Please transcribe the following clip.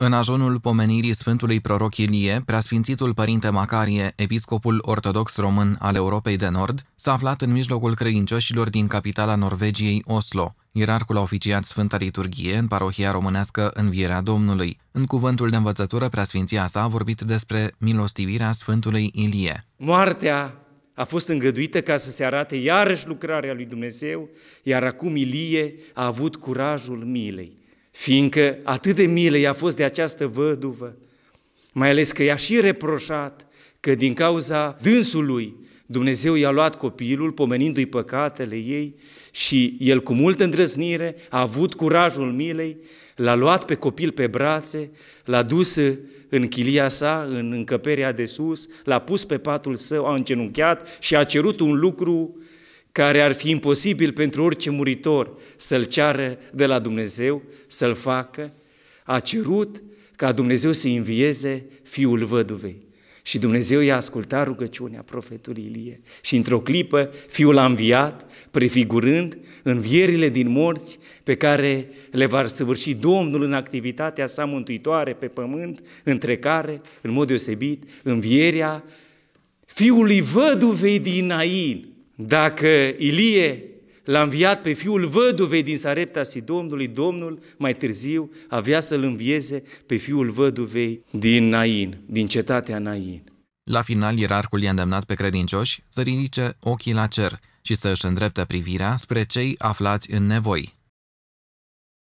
În ajunul pomenirii Sfântului Proroc Ilie, preasfințitul Părinte Macarie, episcopul ortodox român al Europei de Nord, s-a aflat în mijlocul credincioșilor din capitala Norvegiei, Oslo. Ierarcul a oficiat Sfânta Liturghie în parohia românească Învierea Domnului. În cuvântul de învățătură, preasfinția sa a vorbit despre milostivirea Sfântului Ilie. Moartea a fost îngăduită ca să se arate iarăși lucrarea lui Dumnezeu, iar acum Ilie a avut curajul milei fiindcă atât de milă i-a fost de această văduvă, mai ales că i-a și reproșat că din cauza dânsului Dumnezeu i-a luat copilul, pomenindu-i păcatele ei și el cu multă îndrăznire a avut curajul milei, l-a luat pe copil pe brațe, l-a dus în chilia sa, în încăperea de sus, l-a pus pe patul său, a îngenunchiat și a cerut un lucru care ar fi imposibil pentru orice muritor să-l ceară de la Dumnezeu, să-l facă, a cerut ca Dumnezeu să invieze fiul văduvei. Și Dumnezeu i-a ascultat rugăciunea profetului Ilie. Și într-o clipă, fiul a înviat, prefigurând învierile din morți pe care le va săvârși Domnul în activitatea sa mântuitoare pe pământ, între care, în mod deosebit, învierea fiului văduvei din Ain, dacă Ilie l-a înviat pe fiul văduvei din Sarepta Sidonului, Domnul mai târziu avea să-l învieze pe fiul văduvei din Nain, din cetatea Nain. La final, ierarhul i-a îndemnat pe credincioși să ridice ochii la cer și să își îndrepte privirea spre cei aflați în nevoi,